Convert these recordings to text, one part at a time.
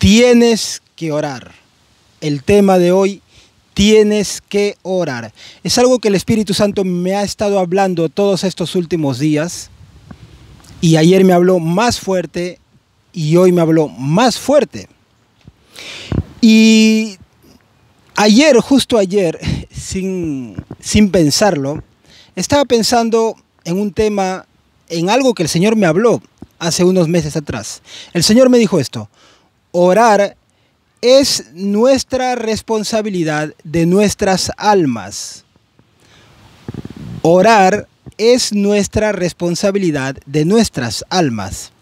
tienes que orar. El tema de hoy, tienes que orar. Es algo que el Espíritu Santo me ha estado hablando todos estos últimos días. Y ayer me habló más fuerte y hoy me habló más fuerte. Y ayer, justo ayer, sin, sin pensarlo, estaba pensando en un tema, en algo que el Señor me habló hace unos meses atrás. El Señor me dijo esto, Orar es nuestra responsabilidad de nuestras almas. Orar es nuestra responsabilidad de nuestras almas.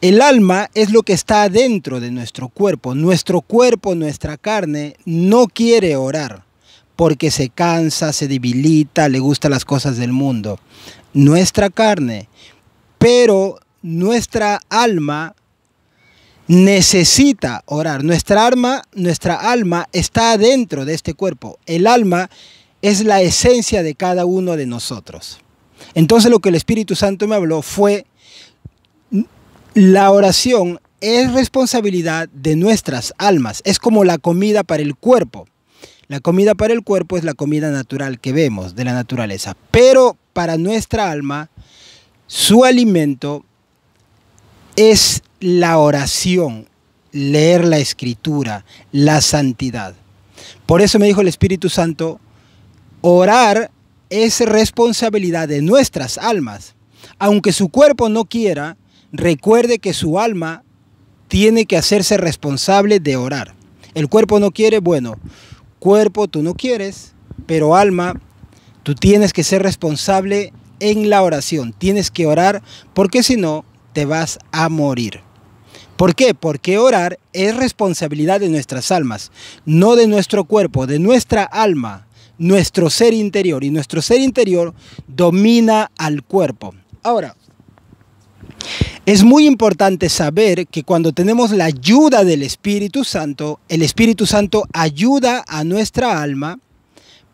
El alma es lo que está dentro de nuestro cuerpo. Nuestro cuerpo, nuestra carne, no quiere orar porque se cansa, se debilita, le gustan las cosas del mundo. Nuestra carne, pero nuestra alma necesita orar. Nuestra alma, nuestra alma está adentro de este cuerpo. El alma es la esencia de cada uno de nosotros. Entonces lo que el Espíritu Santo me habló fue la oración es responsabilidad de nuestras almas, es como la comida para el cuerpo. La comida para el cuerpo es la comida natural que vemos de la naturaleza, pero para nuestra alma su alimento es la oración, leer la escritura, la santidad. Por eso me dijo el Espíritu Santo, orar es responsabilidad de nuestras almas. Aunque su cuerpo no quiera, recuerde que su alma tiene que hacerse responsable de orar. El cuerpo no quiere, bueno, cuerpo tú no quieres, pero alma, tú tienes que ser responsable en la oración. Tienes que orar porque si no, te vas a morir. ¿Por qué? Porque orar es responsabilidad de nuestras almas, no de nuestro cuerpo, de nuestra alma, nuestro ser interior. Y nuestro ser interior domina al cuerpo. Ahora, es muy importante saber que cuando tenemos la ayuda del Espíritu Santo, el Espíritu Santo ayuda a nuestra alma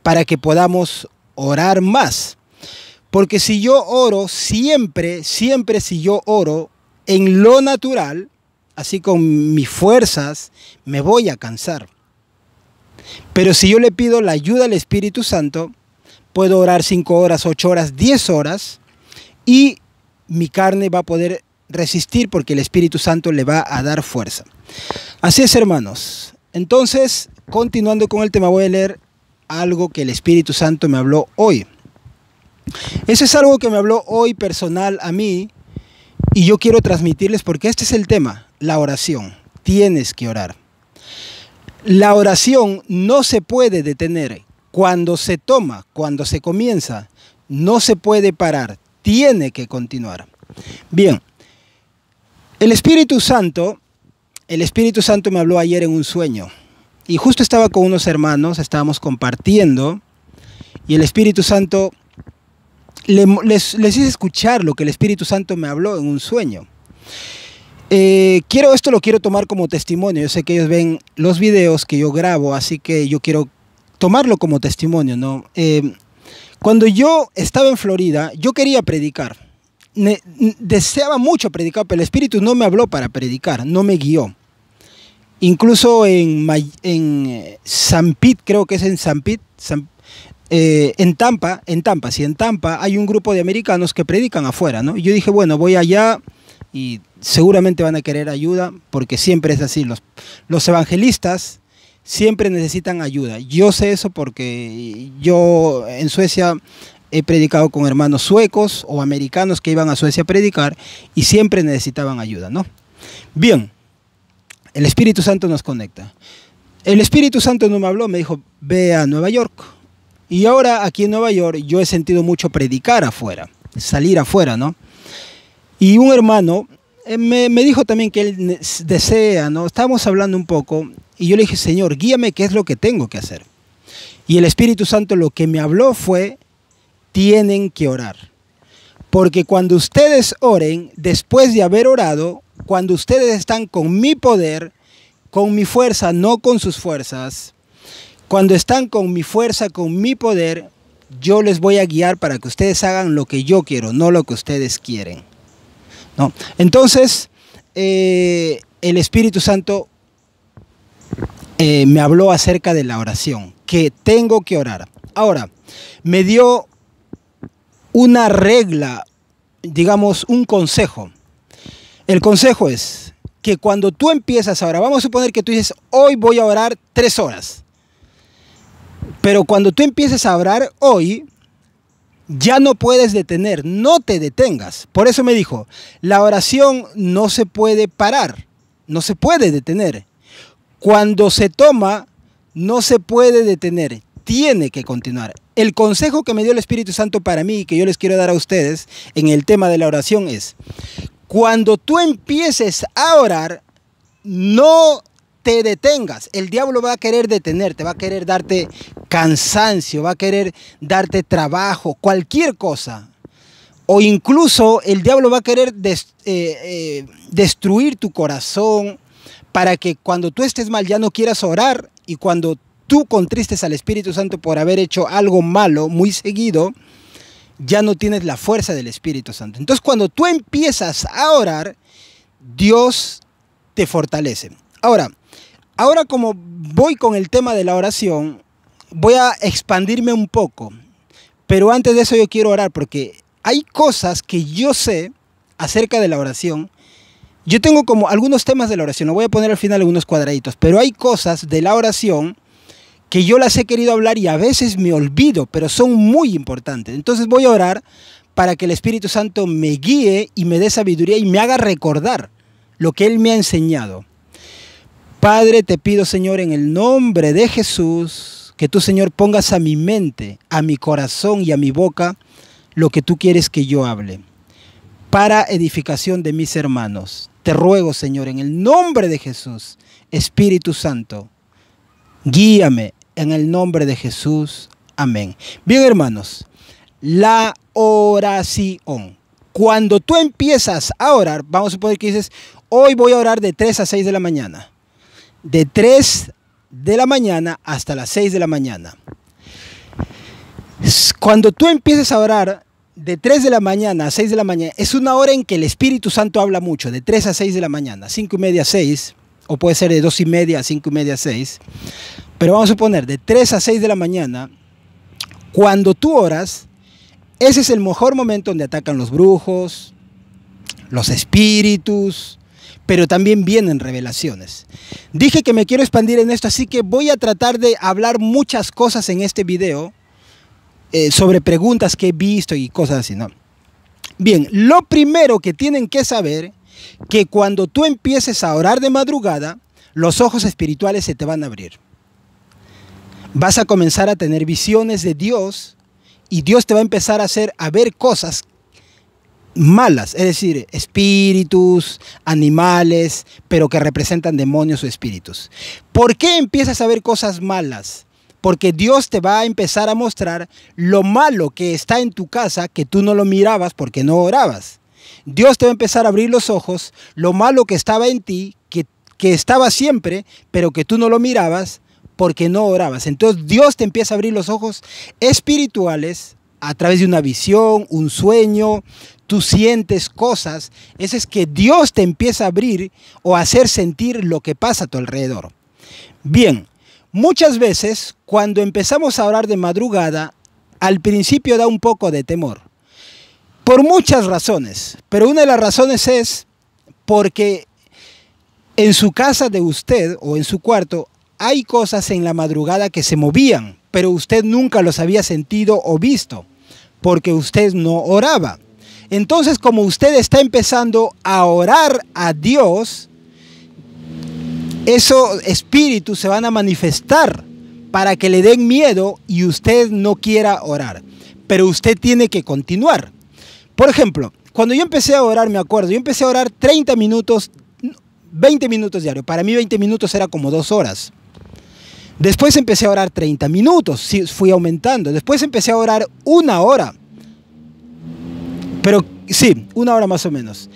para que podamos orar más. Porque si yo oro siempre, siempre si yo oro en lo natural, así con mis fuerzas, me voy a cansar. Pero si yo le pido la ayuda al Espíritu Santo, puedo orar 5 horas, 8 horas, 10 horas y mi carne va a poder resistir porque el Espíritu Santo le va a dar fuerza. Así es, hermanos. Entonces, continuando con el tema, voy a leer algo que el Espíritu Santo me habló hoy. Eso es algo que me habló hoy personal a mí y yo quiero transmitirles porque este es el tema la oración. Tienes que orar. La oración no se puede detener. Cuando se toma, cuando se comienza, no se puede parar. Tiene que continuar. Bien, el Espíritu Santo, el Espíritu Santo me habló ayer en un sueño. Y justo estaba con unos hermanos, estábamos compartiendo. Y el Espíritu Santo, les, les hice escuchar lo que el Espíritu Santo me habló en un sueño. Eh, quiero esto lo quiero tomar como testimonio. Yo sé que ellos ven los videos que yo grabo, así que yo quiero tomarlo como testimonio, ¿no? Eh, cuando yo estaba en Florida, yo quería predicar. deseaba mucho predicar, pero el Espíritu no me habló para predicar, no me guió. Incluso en, en eh, San Pete, creo que es en San Pete, en Tampa, en Tampa, sí, en Tampa hay un grupo de americanos que predican afuera, ¿no? yo dije, bueno, voy allá y seguramente van a querer ayuda porque siempre es así. Los, los evangelistas siempre necesitan ayuda. Yo sé eso porque yo en Suecia he predicado con hermanos suecos o americanos que iban a Suecia a predicar y siempre necesitaban ayuda, ¿no? Bien, el Espíritu Santo nos conecta. El Espíritu Santo no me habló, me dijo, ve a Nueva York. Y ahora aquí en Nueva York yo he sentido mucho predicar afuera, salir afuera, ¿no? Y un hermano eh, me, dijo también que él desea, ¿no? Estábamos hablando un poco y yo le dije, Señor, guíame qué es lo que tengo que hacer. Y el Espíritu Santo lo que me habló fue, tienen que orar. Porque cuando ustedes oren, después de haber orado, cuando ustedes están con mi poder, con mi fuerza, no con sus fuerzas, cuando están con mi fuerza, con mi poder, yo les voy a guiar para que ustedes hagan lo que yo quiero, no lo que ustedes quieren. Entonces, eh, el Espíritu Santo eh, me habló acerca de la oración, que tengo que orar. Ahora, me dio una regla, digamos, un consejo. El consejo es que cuando tú empiezas a orar, vamos a suponer que tú dices, hoy voy a orar tres horas. Pero cuando tú empieces a orar hoy, ya no puedes detener, no te detengas. Por eso me dijo, la oración no se puede parar, no se puede detener. Cuando se toma, no se puede detener, tiene que continuar. El consejo que me dio el Espíritu Santo para mí y que yo les quiero dar a ustedes en el tema de la oración es, cuando tú empieces a orar, no te detengas. El diablo va a querer detenerte, va a querer darte cansancio, va a querer darte trabajo, cualquier cosa. O incluso el diablo va a querer eh, eh, destruir tu corazón para que cuando tú estés mal ya no quieras orar y cuando tú contristes al Espíritu Santo por haber hecho algo malo muy seguido, ya no tienes la fuerza del Espíritu Santo. Entonces cuando tú empiezas a orar, Dios te fortalece. Ahora, Ahora como voy con el tema de la oración, voy a expandirme un poco. Pero antes de eso yo quiero orar porque hay cosas que yo sé acerca de la oración. Yo tengo como algunos temas de la oración, lo voy a poner al final algunos cuadraditos, pero hay cosas de la oración que yo las he querido hablar y a veces me olvido, pero son muy importantes. Entonces voy a orar para que el Espíritu Santo me guíe y me dé sabiduría y me haga recordar lo que Él me ha enseñado. Padre, te pido, Señor, en el nombre de Jesús, que tú, Señor, pongas a mi mente, a mi corazón y a mi boca lo que tú quieres que yo hable, para edificación de mis hermanos. Te ruego, Señor, en el nombre de Jesús, Espíritu Santo, guíame en el nombre de Jesús. Amén. Bien, hermanos, la oración. Cuando tú empiezas a orar, vamos a poder que dices, hoy voy a orar de 3 a 6 de la mañana de 3 de la mañana hasta las 6 de la mañana. Cuando tú empieces a orar de 3 de la mañana a 6 de la mañana, es una hora en que el Espíritu Santo habla mucho, de 3 a 6 de la mañana, 5 y media a 6, o puede ser de 2 y media a 5 y media a 6, pero vamos a suponer de 3 a 6 de la mañana, cuando tú oras, ese es el mejor momento donde atacan los brujos, los espíritus, pero también vienen revelaciones. Dije que me quiero expandir en esto, así que voy a tratar de hablar muchas cosas en este video eh, sobre preguntas que he visto y cosas así, ¿no? Bien, lo primero que tienen que saber que cuando tú empieces a orar de madrugada, los ojos espirituales se te van a abrir. Vas a comenzar a tener visiones de Dios y Dios te va a empezar a hacer a ver cosas malas, es decir, espíritus, animales, pero que representan demonios o espíritus. ¿Por qué empiezas a ver cosas malas? Porque Dios te va a empezar a mostrar lo malo que está en tu casa, que tú no lo mirabas porque no orabas. Dios te va a empezar a abrir los ojos, lo malo que estaba en ti, que, que estaba siempre, pero que tú no lo mirabas porque no orabas. Entonces Dios te empieza a abrir los ojos espirituales a través de una visión, un sueño, tú sientes cosas, eso es que Dios te empieza a abrir o a hacer sentir lo que pasa a tu alrededor. Bien, muchas veces cuando empezamos a hablar de madrugada, al principio da un poco de temor, por muchas razones, pero una de las razones es porque en su casa de usted o en su cuarto hay cosas en la madrugada que se movían, pero usted nunca los había sentido o visto, porque usted no oraba. Entonces, como usted está empezando a orar a Dios, esos espíritus se van a manifestar para que le den miedo y usted no quiera orar. Pero usted tiene que continuar. Por ejemplo, cuando yo empecé a orar, me acuerdo, yo empecé a orar 30 minutos, 20 minutos diario. Para mí 20 minutos era como dos horas. Después empecé a orar 30 minutos, fui aumentando. Después empecé a orar una hora. Pero sí, una hora más o menos.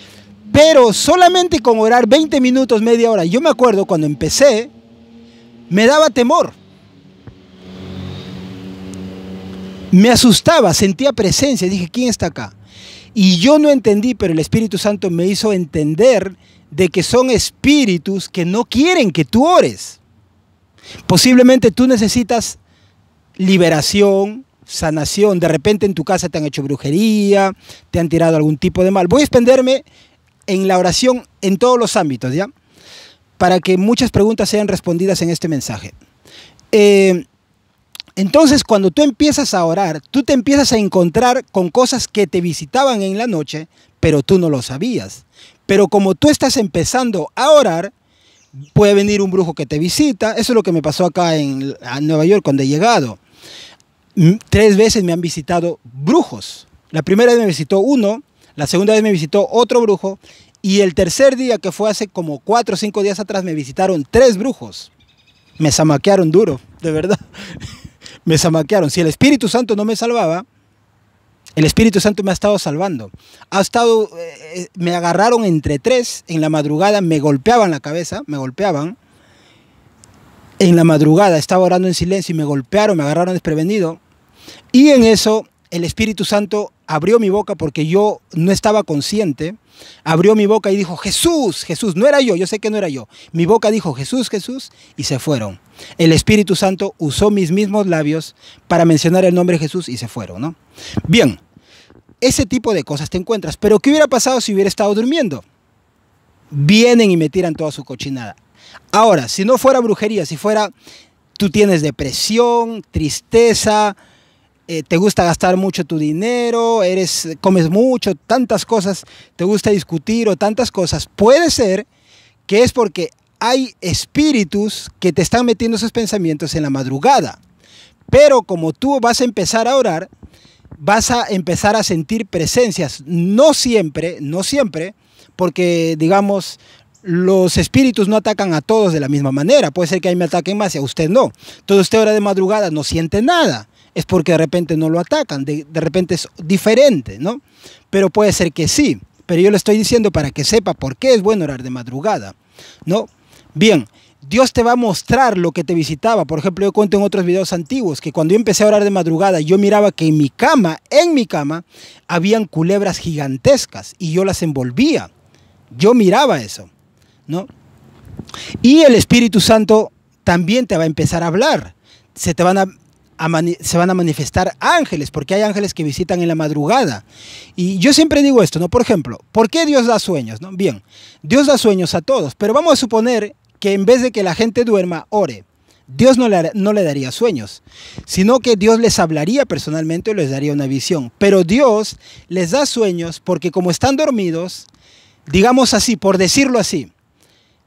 Pero solamente con orar 20 minutos, media hora, yo me acuerdo cuando empecé, me daba temor. Me asustaba, sentía presencia, dije, ¿quién está acá? Y yo no entendí, pero el Espíritu Santo me hizo entender de que son espíritus que no quieren que tú ores. Posiblemente tú necesitas liberación, sanación. De repente en tu casa te han hecho brujería, te han tirado algún tipo de mal. Voy a expenderme en la oración en todos los ámbitos, ¿ya? Para que muchas preguntas sean respondidas en este mensaje. Eh, entonces, cuando tú empiezas a orar, tú te empiezas a encontrar con cosas que te visitaban en la noche, pero tú no lo sabías. Pero como tú estás empezando a orar, puede venir un brujo que te visita. Eso es lo que me pasó acá en, Nueva York cuando he llegado. Mm, tres veces me han visitado brujos. La primera vez me visitó uno, la segunda vez me visitó otro brujo y el tercer día, que fue hace como cuatro o cinco días atrás, me visitaron tres brujos. Me zamaquearon duro, de verdad. me zamaquearon. Si el Espíritu Santo no me salvaba, el Espíritu Santo me ha estado salvando. Ha estado, eh, eh, me agarraron entre tres en la madrugada, me golpeaban la cabeza, me golpeaban. En la madrugada estaba orando en silencio y me golpearon, me agarraron desprevenido. Y en eso el Espíritu Santo abrió mi boca porque yo no estaba consciente, abrió mi boca y dijo, Jesús, Jesús, no era yo, yo sé que no era yo. Mi boca dijo, Jesús, Jesús, y se fueron. El Espíritu Santo usó mis mismos labios para mencionar el nombre de Jesús y se fueron, Bien, ese tipo de cosas te encuentras, pero ¿qué hubiera pasado si hubiera estado durmiendo? Vienen y me tiran toda su cochinada. Ahora, si no fuera brujería, si fuera, tú tienes depresión, tristeza, eh, te gusta gastar mucho tu dinero, eres, comes mucho, tantas cosas, te gusta discutir o tantas cosas, puede ser que es porque hay espíritus que te están metiendo esos pensamientos en la madrugada. Pero como tú vas a empezar a orar, vas a empezar a sentir presencias. No siempre, no siempre, porque digamos, los espíritus no atacan a todos de la misma manera. Puede ser que a mí me ataquen más y a usted no. Entonces usted ora de madrugada no siente nada es porque de repente no lo atacan, de, repente es diferente, ¿no? Pero puede ser que sí, pero yo le estoy diciendo para que sepa por qué es bueno orar de madrugada, ¿no? Bien, Dios te va a mostrar lo que te visitaba. Por ejemplo, yo cuento en otros videos antiguos que cuando yo empecé a orar de madrugada, yo miraba que en mi cama, en mi cama, habían culebras gigantescas y yo las envolvía. Yo miraba eso, ¿no? Y el Espíritu Santo también te va a empezar a hablar. Se te van a se van a manifestar ángeles, porque hay ángeles que visitan en la madrugada. Y yo siempre digo esto, ¿no? Por ejemplo, ¿por qué Dios da sueños? ¿no? Bien, Dios da sueños a todos, pero vamos a suponer que en vez de que la gente duerma, ore. Dios no le, no le daría sueños, sino que Dios les hablaría personalmente o les daría una visión. Pero Dios les da sueños porque como están dormidos, digamos así, por decirlo así,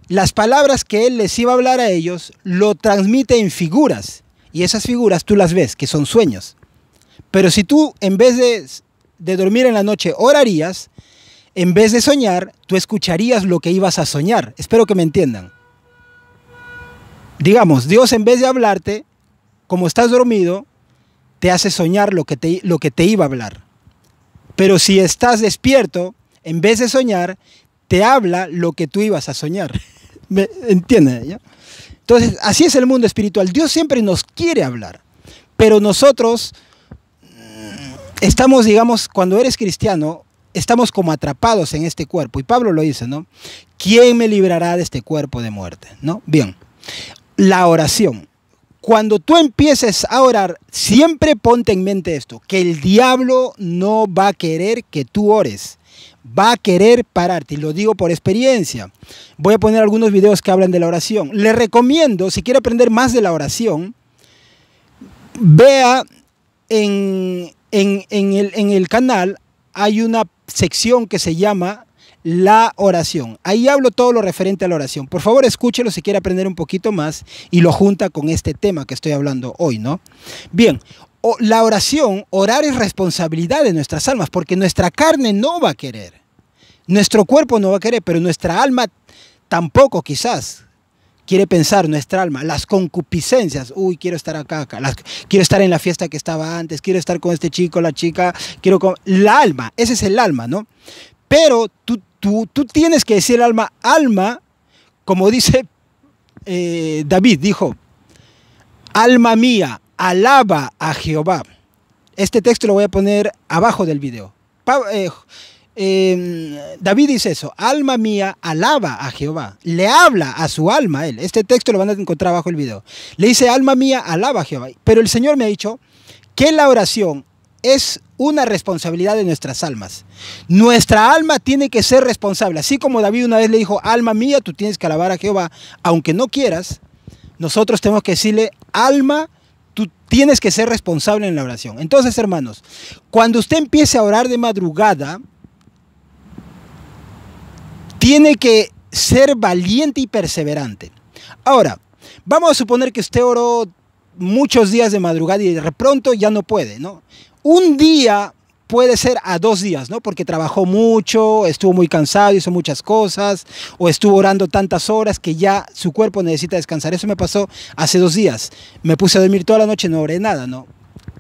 las palabras que Él les iba a hablar a ellos lo transmite en figuras. Y esas figuras tú las ves, que son sueños. Pero si tú, en vez de, dormir en la noche, orarías, en vez de soñar, tú escucharías lo que ibas a soñar. Espero que me entiendan. Digamos, Dios en vez de hablarte, como estás dormido, te hace soñar lo que te, lo que te iba a hablar. Pero si estás despierto, en vez de soñar, te habla lo que tú ibas a soñar. ¿Me ¿ya? Entonces, así es el mundo espiritual. Dios siempre nos quiere hablar, pero nosotros mm, estamos, digamos, cuando eres cristiano, estamos como atrapados en este cuerpo. Y Pablo lo dice, ¿no? ¿Quién me librará de este cuerpo de muerte? ¿No? Bien, la oración. Cuando tú empieces a orar, siempre ponte en mente esto, que el diablo no va a querer que tú ores va a querer pararte, y lo digo por experiencia. Voy a poner algunos videos que hablan de la oración. Le recomiendo, si quiere aprender más de la oración, vea en, el, en el canal, hay una sección que se llama la oración. Ahí hablo todo lo referente a la oración. Por favor, escúchelo si quiere aprender un poquito más y lo junta con este tema que estoy hablando hoy, ¿no? Bien, la oración, orar es responsabilidad de nuestras almas, porque nuestra carne no va a querer, nuestro cuerpo no va a querer, pero nuestra alma tampoco quizás quiere pensar nuestra alma, las concupiscencias, uy, quiero estar acá, acá quiero estar en la fiesta que estaba antes, quiero estar con este chico, la chica, quiero con... La alma, ese es el alma, ¿no? Pero tú, tú, tú tienes que decir alma, alma, como dice eh, David, dijo, alma mía, alaba a Jehová. Este texto lo voy a poner abajo del video. Eh, em, David dice eso, alma mía, alaba a Jehová. Le habla a su alma él. Este texto lo van a encontrar abajo el video. Le dice, alma mía, alaba a Jehová. Pero el Señor me ha dicho que la oración es una responsabilidad de nuestras almas. Nuestra alma tiene que ser responsable. Así como David una vez le dijo, alma mía, tú tienes que alabar a Jehová, aunque no quieras, nosotros tenemos que decirle, alma tienes que ser responsable en la oración. Entonces, hermanos, cuando usted empiece a orar de madrugada, tiene que ser valiente y perseverante. Ahora, vamos a suponer que usted oró muchos días de madrugada y de pronto ya no puede, ¿no? Un día puede ser a dos días, ¿no? Porque trabajó mucho, estuvo muy cansado, hizo muchas cosas, o estuvo orando tantas horas que ya su cuerpo necesita descansar. Eso me pasó hace dos días. Me puse a dormir toda la noche, no oré nada, ¿no?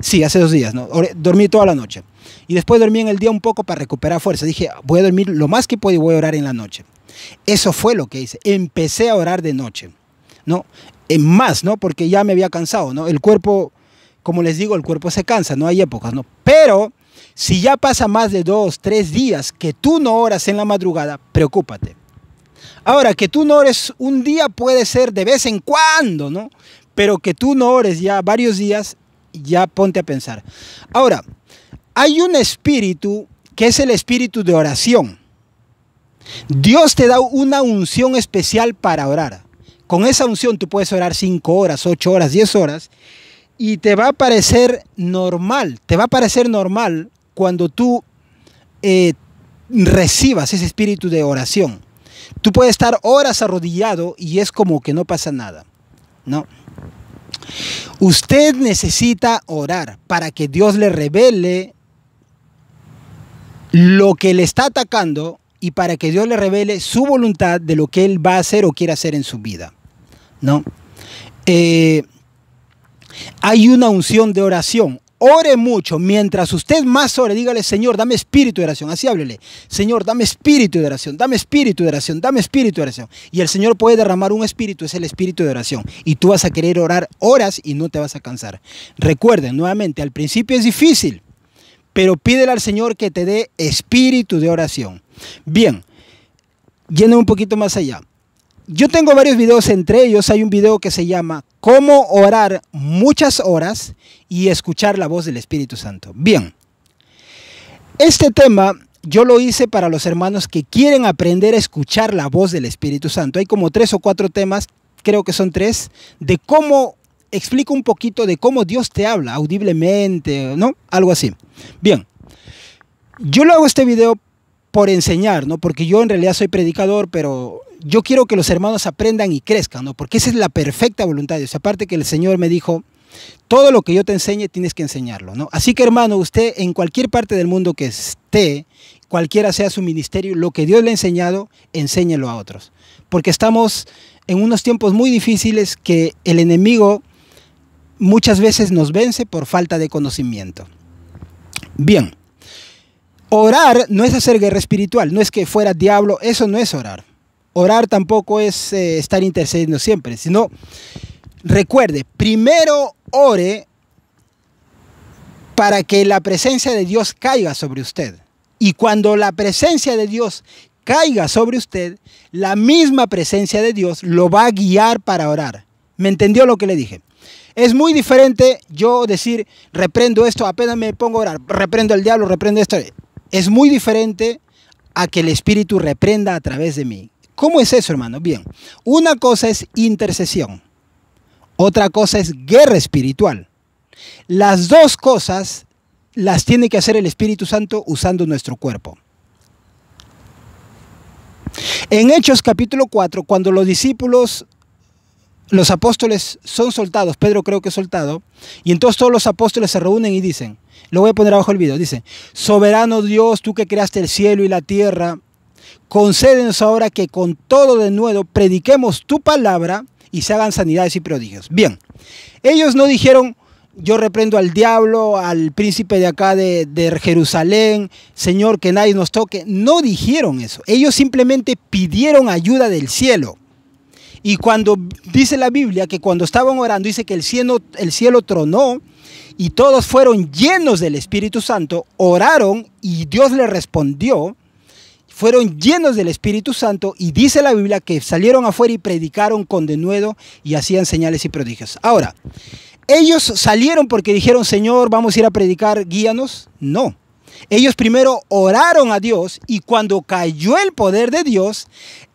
Sí, hace dos días, ¿no? dormí toda la noche. Y después dormí en el día un poco para recuperar fuerza. Dije, voy a dormir lo más que puedo y voy a orar en la noche. Eso fue lo que hice. Empecé a orar de noche, ¿no? En más, ¿no? Porque ya me había cansado, ¿no? El cuerpo, como les digo, el cuerpo se cansa, no hay épocas, ¿no? Pero si ya pasa más de dos, tres días que tú no oras en la madrugada, preocúpate. Ahora, que tú no ores un día puede ser de vez en cuando, ¿no? Pero que tú no ores ya varios días, ya ponte a pensar. Ahora, hay un espíritu que es el espíritu de oración. Dios te da una unción especial para orar. Con esa unción tú puedes orar cinco horas, ocho horas, diez horas y te va a parecer normal, te va a parecer normal cuando tú eh, recibas ese espíritu de oración, tú puedes estar horas arrodillado y es como que no pasa nada. No. Usted necesita orar para que Dios le revele lo que le está atacando y para que Dios le revele su voluntad de lo que él va a hacer o quiere hacer en su vida. ¿No? Eh, hay una unción de oración Ore mucho. Mientras usted más ore, dígale, Señor, dame espíritu de oración. Así háblele. Señor, dame espíritu de oración, dame espíritu de oración, dame espíritu de oración. Y el Señor puede derramar un espíritu, es el espíritu de oración. Y tú vas a querer orar horas y no te vas a cansar. Recuerden, nuevamente, al principio es difícil, pero pídele al Señor que te dé espíritu de oración. Bien, yendo un poquito más allá. Yo tengo varios videos, entre ellos hay un video que se llama Cómo orar muchas horas y escuchar la voz del Espíritu Santo. Bien, este tema yo lo hice para los hermanos que quieren aprender a escuchar la voz del Espíritu Santo. Hay como tres o cuatro temas, creo que son tres, de cómo explico un poquito de cómo Dios te habla audiblemente, ¿no? Algo así. Bien, yo lo hago este video por enseñar, ¿no? Porque yo en realidad soy predicador, pero yo quiero que los hermanos aprendan y crezcan, ¿no? Porque esa es la perfecta voluntad de Dios. Aparte que el Señor me dijo, todo lo que yo te enseñe tienes que enseñarlo, ¿no? Así que hermano, usted en cualquier parte del mundo que esté, cualquiera sea su ministerio, lo que Dios le ha enseñado, enséñelo a otros. Porque estamos en unos tiempos muy difíciles que el enemigo muchas veces nos vence por falta de conocimiento. Bien, orar no es hacer guerra espiritual, no es que fuera diablo, eso no es orar. Orar tampoco es eh, estar intercediendo siempre, sino recuerde, primero ore para que la presencia de Dios caiga sobre usted. Y cuando la presencia de Dios caiga sobre usted, la misma presencia de Dios lo va a guiar para orar. ¿Me entendió lo que le dije? Es muy diferente yo decir, reprendo esto, apenas me pongo a orar, reprendo al diablo, reprendo esto. Es muy diferente a que el Espíritu reprenda a través de mí. ¿Cómo es eso, hermano? Bien, una cosa es intercesión, otra cosa es guerra espiritual. Las dos cosas las tiene que hacer el Espíritu Santo usando nuestro cuerpo. En Hechos capítulo 4, cuando los discípulos, los apóstoles son soltados, Pedro creo que es soltado, y entonces todos los apóstoles se reúnen y dicen, lo voy a poner abajo el video, dice, soberano Dios, tú que creaste el cielo y la tierra, Concédenos ahora que con todo de nuevo prediquemos tu palabra y se hagan sanidades y prodigios. Bien, ellos no dijeron, yo reprendo al diablo, al príncipe de acá de, Jerusalén, Señor, que nadie nos toque. No dijeron eso. Ellos simplemente pidieron ayuda del cielo. Y cuando dice la Biblia que cuando estaban orando, dice que el cielo, el cielo tronó y todos fueron llenos del Espíritu Santo, oraron y Dios les respondió fueron llenos del Espíritu Santo y dice la Biblia que salieron afuera y predicaron con denuedo y hacían señales y prodigios. Ahora, ¿ellos salieron porque dijeron, Señor, vamos a ir a predicar, guíanos? No. Ellos primero oraron a Dios y cuando cayó el poder de Dios,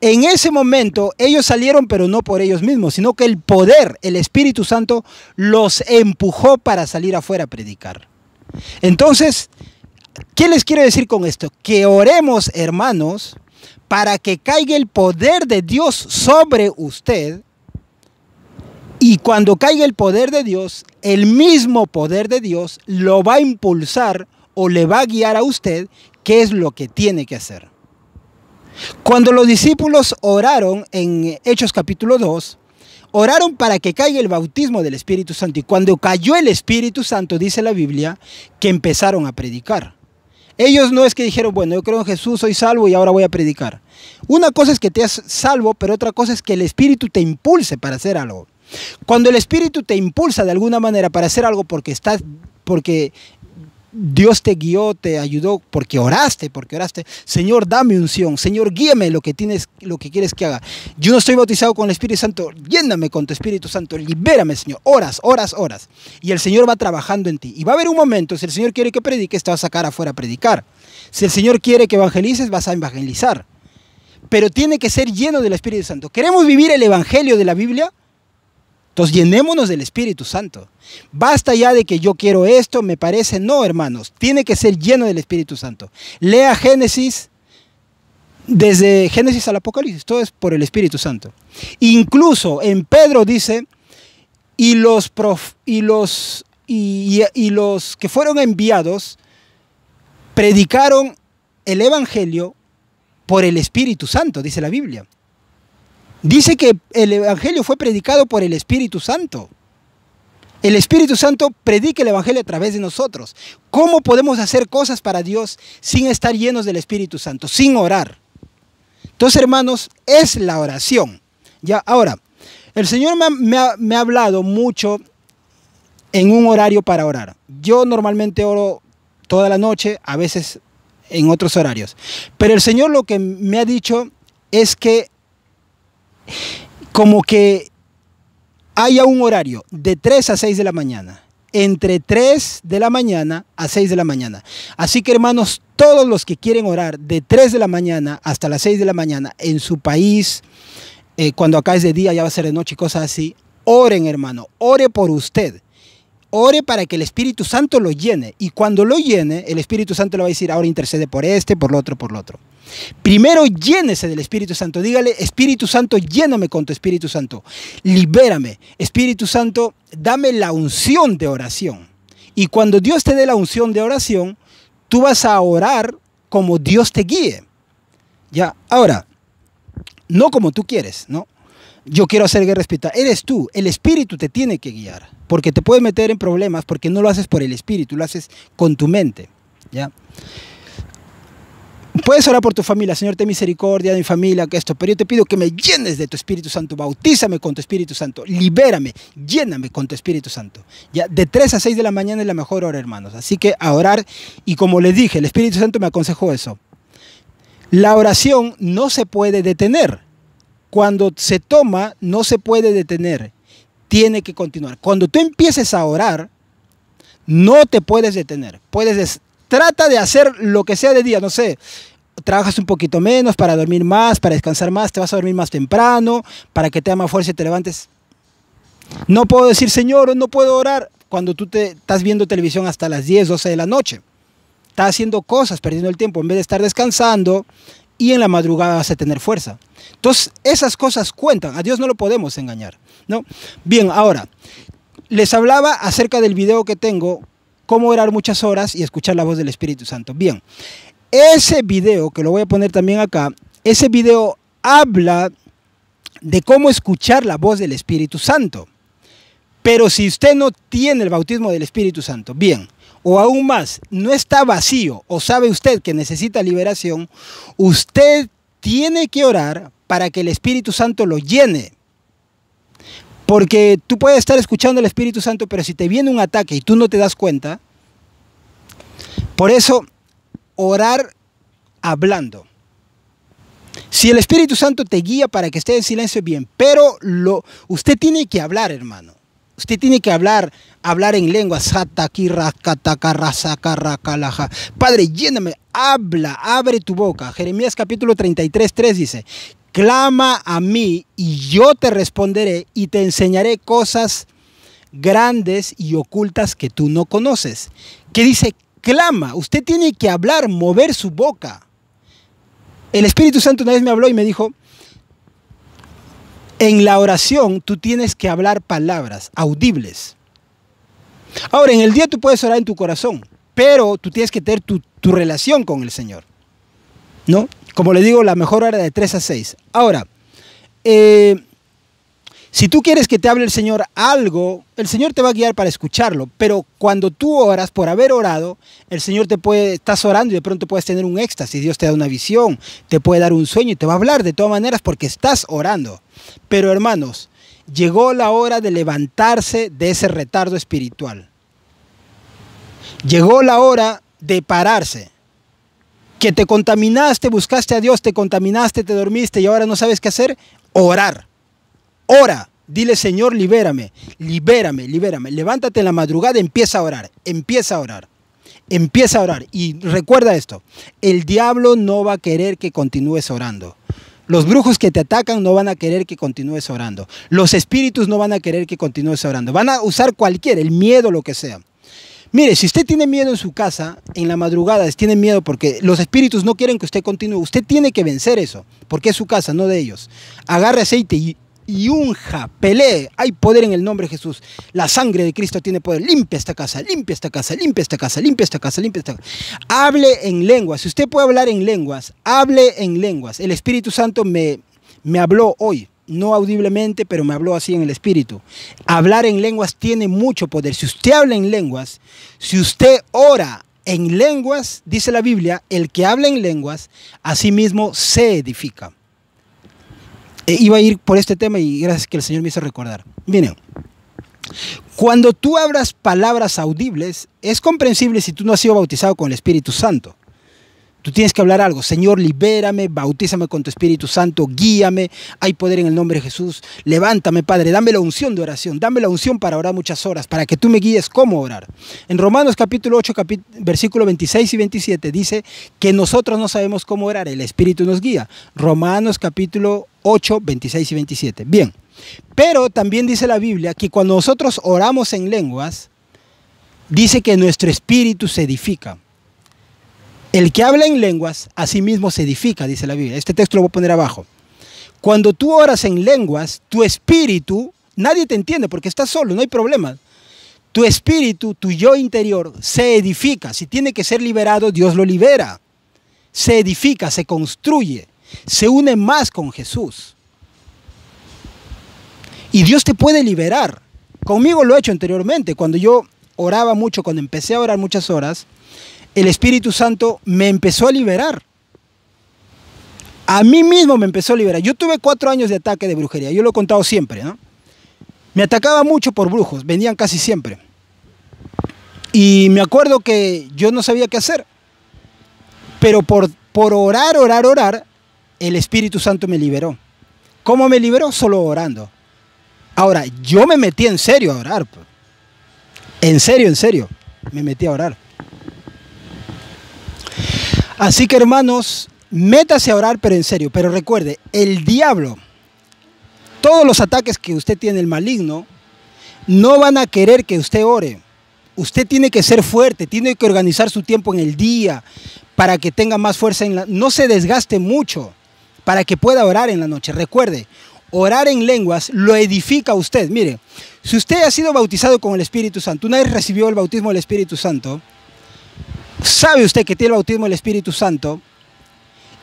en ese momento ellos salieron, pero no por ellos mismos, sino que el poder, el Espíritu Santo, los empujó para salir afuera a predicar. Entonces, ¿Qué les quiero decir con esto? Que oremos, hermanos, para que caiga el poder de Dios sobre usted. Y cuando caiga el poder de Dios, el mismo poder de Dios lo va a impulsar o le va a guiar a usted qué es lo que tiene que hacer. Cuando los discípulos oraron en Hechos capítulo 2, oraron para que caiga el bautismo del Espíritu Santo. Y cuando cayó el Espíritu Santo, dice la Biblia, que empezaron a predicar. Ellos no es que dijeron, bueno, yo creo en Jesús, soy salvo y ahora voy a predicar. Una cosa es que te has salvo, pero otra cosa es que el Espíritu te impulse para hacer algo. Cuando el Espíritu te impulsa de alguna manera para hacer algo porque estás porque Dios te guió, te ayudó porque oraste, porque oraste. Señor, dame unción. Señor, guíame lo que tienes, lo que quieres que haga. Yo no estoy bautizado con el Espíritu Santo. Lléname con tu Espíritu Santo. Libérame, Señor. Horas, horas, horas. Y el Señor va trabajando en ti. Y va a haber un momento, si el Señor quiere que prediques, te vas a sacar afuera a predicar. Si el Señor quiere que evangelices, vas a evangelizar. Pero tiene que ser lleno del Espíritu Santo. ¿Queremos vivir el Evangelio de la Biblia? Entonces llenémonos del Espíritu Santo. Basta ya de que yo quiero esto, me parece. No, hermanos, tiene que ser lleno del Espíritu Santo. Lea Génesis, desde Génesis al Apocalipsis, todo es por el Espíritu Santo. Incluso en Pedro dice, y los, y los, y los que fueron enviados predicaron el Evangelio por el Espíritu Santo, dice la Biblia. Dice que el Evangelio fue predicado por el Espíritu Santo. El Espíritu Santo predica el Evangelio a través de nosotros. ¿Cómo podemos hacer cosas para Dios sin estar llenos del Espíritu Santo, sin orar? Entonces, hermanos, es la oración. Ya, ahora, el Señor me ha hablado mucho en un horario para orar. Yo normalmente oro toda la noche, a veces en otros horarios. Pero el Señor lo que me ha dicho es que como que haya un horario de 3 a 6 de la mañana, entre 3 de la mañana a 6 de la mañana. Así que hermanos, todos los que quieren orar de 3 de la mañana hasta las 6 de la mañana en su país, eh, cuando acá es de día, ya va a ser de noche y cosas así, oren hermano, ore por usted. Ore para que el Espíritu Santo lo llene. Y cuando lo llene, el Espíritu Santo le va a decir, ahora intercede por este, por lo otro, por lo otro. Primero llénese del Espíritu Santo. Dígale, Espíritu Santo, lléname con tu Espíritu Santo. Libérame. Espíritu Santo, dame la unción de oración. Y cuando Dios te dé la unción de oración, tú vas a orar como Dios te guíe. Ya, ahora, no como tú quieres, ¿no? Yo quiero hacer guerra espiritual. Eres tú, el espíritu te tiene que guiar, porque te puedes meter en problemas porque no lo haces por el espíritu, lo haces con tu mente, ¿ya? Puedes orar por tu familia, Señor, ten misericordia de mi familia, que esto, pero yo te pido que me llenes de tu Espíritu Santo, bautízame con tu Espíritu Santo, libérame, lléname con tu Espíritu Santo. Ya de 3 a 6 de la mañana es la mejor hora, hermanos. Así que a orar, y como les dije, el Espíritu Santo me aconsejó eso. La oración no se puede detener. Cuando se toma, no se puede detener. Tiene que continuar. Cuando tú empieces a orar, no te puedes detener. Puedes trata de hacer lo que sea de día, no sé. Trabajas un poquito menos para dormir más, para descansar más, te vas a dormir más temprano, para que te más fuerza y te levantes. No puedo decir, Señor, no puedo orar cuando tú te estás viendo televisión hasta las 10, 12 de la noche. Estás haciendo cosas, perdiendo el tiempo, en vez de estar descansando y en la madrugada vas a tener fuerza. Entonces, esas cosas cuentan. A Dios no lo podemos engañar, ¿no? Bien, ahora, les hablaba acerca del video que tengo cómo orar muchas horas y escuchar la voz del Espíritu Santo. Bien, ese video, que lo voy a poner también acá, ese video habla de cómo escuchar la voz del Espíritu Santo. Pero si usted no tiene el bautismo del Espíritu Santo, bien, o aún más, no está vacío o sabe usted que necesita liberación, usted tiene que orar para que el Espíritu Santo lo llene. Porque tú puedes estar escuchando al Espíritu Santo, pero si te viene un ataque y tú no te das cuenta, por eso orar hablando. Si el Espíritu Santo te guía para que esté en silencio, bien, pero lo, usted tiene que hablar, hermano. Usted tiene que hablar, hablar en lengua. Padre, lléname, habla, abre tu boca. Jeremías capítulo 33, 3 dice, clama a mí y yo te responderé y te enseñaré cosas grandes y ocultas que tú no conoces. Que dice, clama, usted tiene que hablar, mover su boca. El Espíritu Santo una vez me habló y me dijo, en la oración tú tienes que hablar palabras audibles. Ahora, en el día tú puedes orar en tu corazón, pero tú tienes que tener tu, tu relación con el Señor. ¿No? Como le digo, la mejor hora de 3 a 6. Ahora, eh, si tú quieres que te hable el Señor algo, el Señor te va a guiar para escucharlo, pero cuando tú oras por haber orado, el Señor te puede, estás orando y de pronto puedes tener un éxtasis, Dios te da una visión, te puede dar un sueño y te va a hablar de todas maneras porque estás orando. Pero hermanos, llegó la hora de levantarse de ese retardo espiritual. Llegó la hora de pararse que te contaminaste, buscaste a Dios, te contaminaste, te dormiste y ahora no sabes qué hacer, orar. Ora. Dile, Señor, libérame, libérame, libérame. Levántate en la madrugada, empieza a orar, empieza a orar, empieza a orar. Y recuerda esto, el diablo no va a querer que continúes orando. Los brujos que te atacan no van a querer que continúes orando. Los espíritus no van a querer que continúes orando. Van a usar cualquier, el miedo, lo que sea. Mire, si usted tiene miedo en su casa, en la madrugada, tiene miedo porque los espíritus no quieren que usted continúe, usted tiene que vencer eso, porque es su casa, no de ellos. Agarre aceite y, unja, pelee. Hay poder en el nombre de Jesús. La sangre de Cristo tiene poder. Limpia esta casa, limpia esta casa, limpia esta casa, limpia esta casa, limpia esta casa. Hable en lenguas. Si usted puede hablar en lenguas, hable en lenguas. El Espíritu Santo me, me habló hoy no audiblemente, pero me habló así en el espíritu. Hablar en lenguas tiene mucho poder. Si usted habla en lenguas, si usted ora en lenguas, dice la Biblia, el que habla en lenguas, a mismo se edifica. E iba a ir por este tema y gracias que el Señor me hizo recordar. Miren, cuando tú hablas palabras audibles, es comprensible si tú no has sido bautizado con el Espíritu Santo. Tú tienes que hablar algo. Señor, libérame, bautízame con tu Espíritu Santo, guíame. Hay poder en el nombre de Jesús. Levántame, Padre. Dame la unción de oración. Dame la unción para orar muchas horas, para que tú me guíes cómo orar. En Romanos capítulo 8, versículo 26 y 27 dice que nosotros no sabemos cómo orar. El Espíritu nos guía. Romanos capítulo 8, 26 y 27. Bien. Pero también dice la Biblia que cuando nosotros oramos en lenguas, dice que nuestro espíritu se edifica. El que habla en lenguas, a sí mismo se edifica, dice la Biblia. Este texto lo voy a poner abajo. Cuando tú oras en lenguas, tu espíritu, nadie te entiende porque estás solo, no hay problema. Tu espíritu, tu yo interior, se edifica. Si tiene que ser liberado, Dios lo libera. Se edifica, se construye, se une más con Jesús. Y Dios te puede liberar. Conmigo lo he hecho anteriormente. Cuando yo oraba mucho, cuando empecé a orar muchas horas, el Espíritu Santo me empezó a liberar. A mí mismo me empezó a liberar. Yo tuve cuatro años de ataque de brujería, yo lo he contado siempre, ¿no? Me atacaba mucho por brujos, venían casi siempre. Y me acuerdo que yo no sabía qué hacer. Pero por, por orar, orar, orar, el Espíritu Santo me liberó. ¿Cómo me liberó? Solo orando. Ahora, yo me metí en serio a orar. Pues. En serio, en serio. Me metí a orar. Así que hermanos, métase a orar, pero en serio. Pero recuerde, el diablo, todos los ataques que usted tiene el maligno, no van a querer que usted ore. Usted tiene que ser fuerte, tiene que organizar su tiempo en el día para que tenga más fuerza en la... No se desgaste mucho para que pueda orar en la noche. Recuerde, orar en lenguas lo edifica a usted. Mire, si usted ha sido bautizado con el Espíritu Santo, una vez recibió el bautismo del Espíritu Santo, sabe usted que tiene el bautismo del Espíritu Santo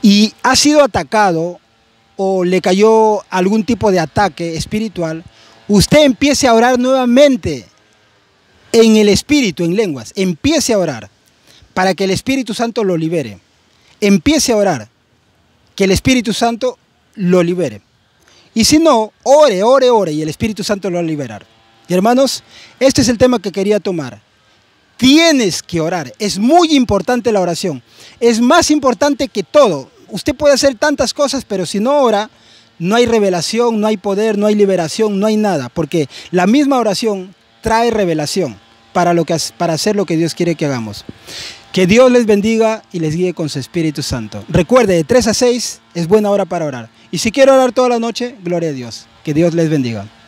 y ha sido atacado o le cayó algún tipo de ataque espiritual, usted empiece a orar nuevamente en el Espíritu, en lenguas. Empiece a orar para que el Espíritu Santo lo libere. Empiece a orar que el Espíritu Santo lo libere. Y si no, ore, ore, ore y el Espíritu Santo lo va a liberar. Y hermanos, este es el tema que quería tomar. Tienes que orar. Es muy importante la oración. Es más importante que todo. Usted puede hacer tantas cosas, pero si no ora, no hay revelación, no hay poder, no hay liberación, no hay nada. Porque la misma oración trae revelación para, lo que, para hacer lo que Dios quiere que hagamos. Que Dios les bendiga y les guíe con su Espíritu Santo. Recuerde, de 3 a 6 es buena hora para orar. Y si quiero orar toda la noche, gloria a Dios. Que Dios les bendiga.